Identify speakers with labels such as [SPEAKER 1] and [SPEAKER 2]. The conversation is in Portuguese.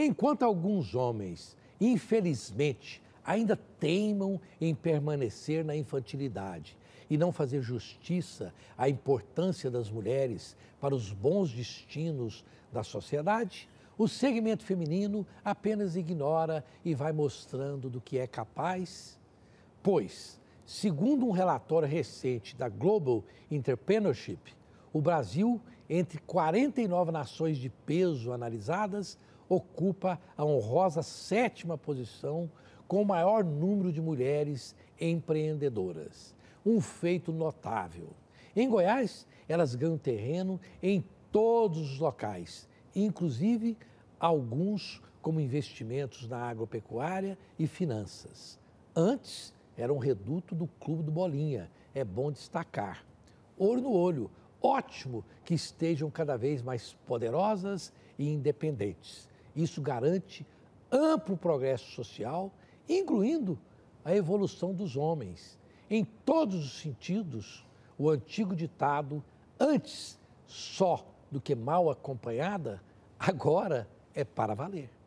[SPEAKER 1] Enquanto alguns homens, infelizmente, ainda teimam em permanecer na infantilidade e não fazer justiça à importância das mulheres para os bons destinos da sociedade, o segmento feminino apenas ignora e vai mostrando do que é capaz, pois, segundo um relatório recente da Global Entrepreneurship, o Brasil, entre 49 nações de peso analisadas, ocupa a honrosa sétima posição com o maior número de mulheres empreendedoras. Um feito notável. Em Goiás, elas ganham terreno em todos os locais, inclusive alguns como investimentos na agropecuária e finanças. Antes era um reduto do Clube do Bolinha, é bom destacar. Olho no olho, ótimo que estejam cada vez mais poderosas e independentes. Isso garante amplo progresso social, incluindo a evolução dos homens. Em todos os sentidos, o antigo ditado, antes só do que mal acompanhada, agora é para valer.